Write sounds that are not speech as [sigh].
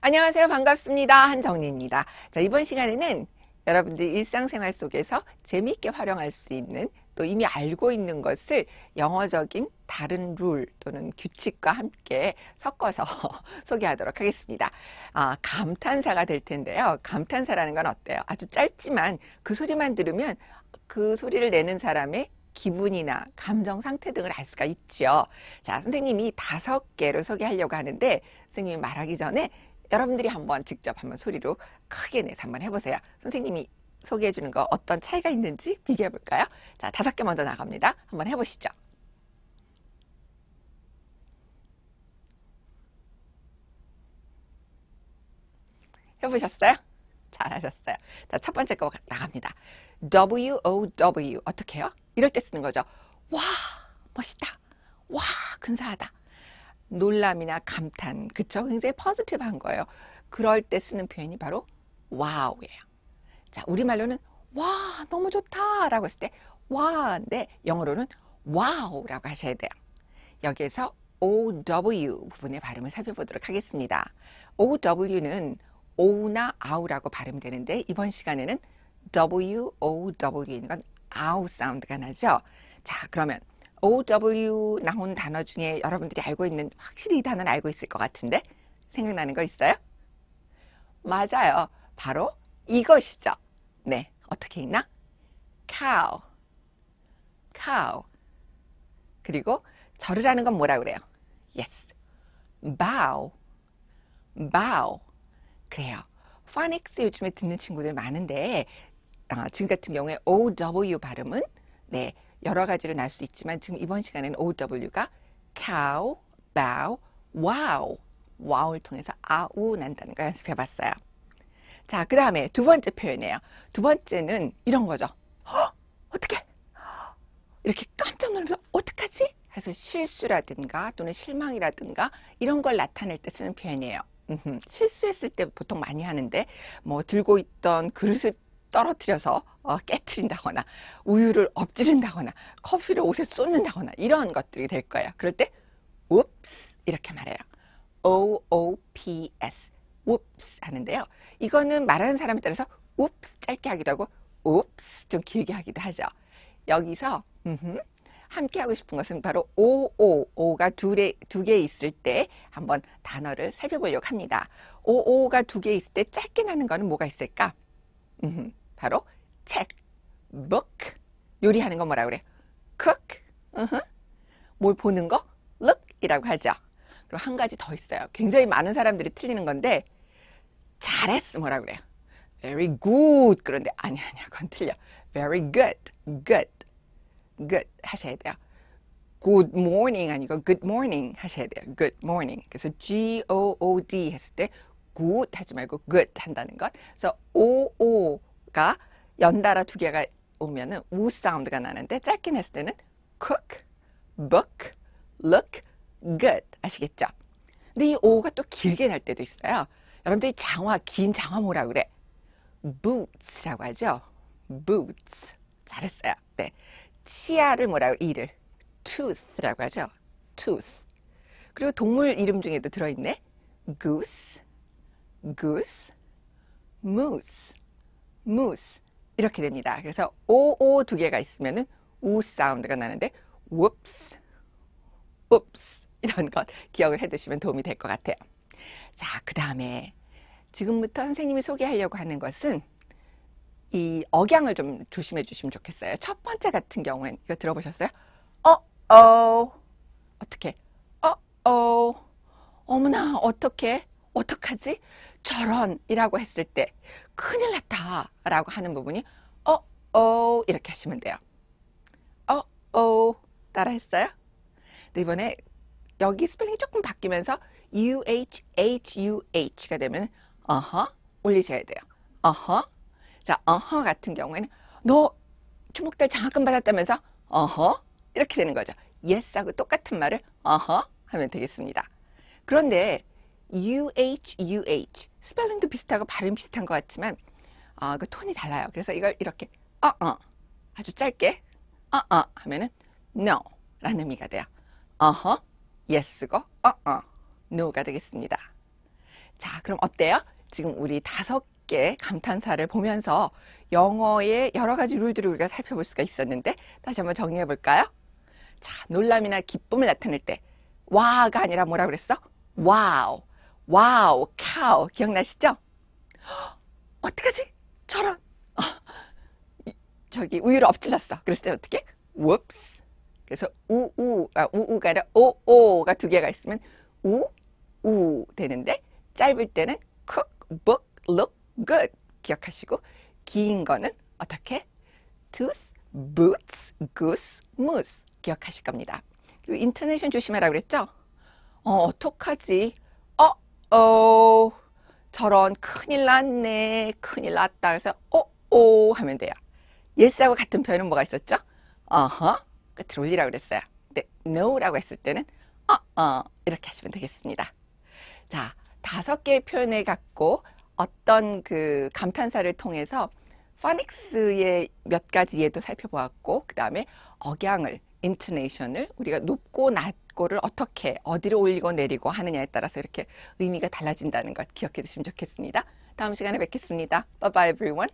안녕하세요. 반갑습니다. 한정리입니다. 자, 이번 시간에는 여러분들 일상생활 속에서 재미있게 활용할 수 있는 또 이미 알고 있는 것을 영어적인 다른 룰 또는 규칙과 함께 섞어서 [laughs] 소개하도록 하겠습니다. 아, 감탄사가 될 텐데요. 감탄사라는 건 어때요? 아주 짧지만 그 소리만 들으면 그 소리를 내는 사람의 기분이나 감정 상태 등을 알 수가 있죠. 자, 선생님이 다섯 개를 소개하려고 하는데 선생님이 말하기 전에 여러분들이 한번 직접 한번 소리로 크게 내서 한번 해보세요. 선생님이 소개해 주는 거 어떤 차이가 있는지 비교해 볼까요? 자, 다섯 개 먼저 나갑니다. 한번 해보시죠. 해보셨어요? 잘하셨어요. 자, 첫 번째 거 나갑니다. WOW 어떻게 해요? 이럴 때 쓰는 거죠. 와 멋있다. 와 근사하다. 놀람이나 감탄 그쵸? 굉장히 퍼지티브한 거예요. 그럴 때 쓰는 표현이 바로 와우예요. 자, 우리말로는 와, 너무 좋다 라고 했을 때 와인데 네, 영어로는 와우라고 하셔야 돼요. 여기에서 OW 부분의 발음을 살펴보도록 하겠습니다. OW는 오나 아우라고 발음되는데 이번 시간에는 WOW인 건 아우 사운드가 나죠. 자, 그러면 OW 나온 단어 중에 여러분들이 알고 있는 확실히 이 단어는 알고 있을 것 같은데 생각나는 거 있어요? 맞아요. 바로 이것이죠. 네, 어떻게 읽나? cow, cow. 그리고 절을 하는 건 뭐라 그래요? yes, bow, bow. 그래요. 파닉스 요즘에 듣는 친구들 많은데 어, 지금 같은 경우에 OW 발음은 네 여러 가지로 날 수 있지만 지금 이번 시간에는 OW가 cow, bow, wow, wow를 통해서 아우 난다는 걸 연습해 봤어요. 자, 그 다음에 두 번째 표현이에요. 두 번째는 이런 거죠. 허! 어? 어떻게? 이렇게 깜짝 놀면서 어떡하지? 해서 실수라든가 또는 실망이라든가 이런 걸 나타낼 때 쓰는 표현이에요. 음흠, 실수했을 때 보통 많이 하는데 뭐 들고 있던 그릇을 떨어뜨려서 어, 깨트린다거나 우유를 엎지른다거나 커피를 옷에 쏟는다거나 이런 것들이 될 거예요. 그럴 때 옵스 이렇게 말해요. O O P S 웁스 하는데요. 이거는 말하는 사람에 따라서 웁스 짧게 하기도 하고 웁스 좀 길게 하기도 하죠. 여기서 음흠, 함께 하고 싶은 것은 바로 오오오가 둘에 두개 있을 때 한번 단어를 살펴보려고 합니다. 오오가 두 개 있을 때 짧게 나는 거는 뭐가 있을까? 음흠, 바로 책, book. 요리하는 건 뭐라 그래? cook. 음흠. 뭘 보는 거? look이라고 하죠. 그리고 한 가지 더 있어요. 굉장히 많은 사람들이 틀리는 건데 잘했어 뭐라 그래요? Very good. 그런데 아니 아니야 그건 틀려. Very good. Good. Good 하셔야 돼요. Good morning 아니고 good morning 하셔야 돼요. Good morning. 그래서 G O O D 했을 때 good 하지 말고 good 한다는 것. 그래서 O O가 연달아 두 개가 오면은 우 사운드가 나는데 짧긴 했을 때는 cook, book, look, good 아시겠죠? 근데 이 O가 또 길게 날 때도 있어요. 여러분들이 장화, 긴 장화 뭐라 그래? boots라고 하죠. boots. 잘했어요. 네. 치아를 뭐라 그래? 이를. tooth라고 하죠. tooth. 그리고 동물 이름 중에도 들어있네. goose, goose, moose, moose. 이렇게 됩니다. 그래서 오오 두 개가 있으면은 우 사운드가 나는데 whoops, whoops 이런 것 기억을 해두시면 도움이 될 것 같아요. 자, 그 다음에 지금부터 선생님이 소개하려고 하는 것은 이 억양을 좀 조심해 주시면 좋겠어요. 첫 번째 같은 경우엔 이거 들어보셨어요? 어, 어. 어떻게? 어, 어. 어머나, 어떻게? 어떡하지? 저런 이라고 했을 때 큰일 났다 라고 하는 부분이 어, 어 이렇게 하시면 돼요. 어, 어 따라 했어요? 근데 이번에 여기 스펠링이 조금 바뀌면서 UHHUH가 되면 어허 올리셔야 돼요. 어허 자 어허 같은 경우에는 너 주목달 장학금 받았다면서 어허 이렇게 되는 거죠. yes하고 똑같은 말을 어허 하면 되겠습니다. 그런데 UHUH 스펠링도 비슷하고 발음 비슷한 것 같지만 어, 그 톤이 달라요. 그래서 이걸 이렇게 어어 어, 아주 짧게 어어 어 하면은 no라는 의미가 돼요. 어허 yes고 어어 노가 되겠습니다. 자, 그럼 어때요? 지금 우리 다섯 개 감탄사를 보면서 영어의 여러 가지 룰들을 우리가 살펴볼 수가 있었는데 다시 한번 정리해 볼까요? 자, 놀람이나 기쁨을 나타낼 때 와가 아니라 뭐라 그랬어? 와우, 와우, 카우 기억나시죠? 어떡하지? 저런 어, [laughs] 저기 우유를 엎질렀어. 그랬을 때 어떻게? 웁스. 그래서 우우 아, 우우가 아니라 오오가 두 개가 있으면 우우 되는데 짧을 때는 cook, book, look, good 기억하시고 긴 거는 어떻게? tooth, boots, goose, moose 기억하실 겁니다. 그리고 인터네이션 조심하라 그랬죠? 어, 어떡하지? 어, 어, 저런 큰일 났네, 큰일 났다 그래서 어, 오 하면 돼요. 예스하고 같은 표현은 뭐가 있었죠? 어허, 끝을 올리라고 그랬어요. 근데 네, no라고 했을 때는 어, 어 이렇게 하시면 되겠습니다. 자, 다섯 개의 표현을 갖고 어떤 그 감탄사를 통해서 파닉스의 몇 가지 예도 살펴보았고 그 다음에 억양을, 인트네이션을 우리가 높고 낮고를 어떻게 어디로 올리고 내리고 하느냐에 따라서 이렇게 의미가 달라진다는 것 기억해 두시면 좋겠습니다. 다음 시간에 뵙겠습니다. Bye bye everyone.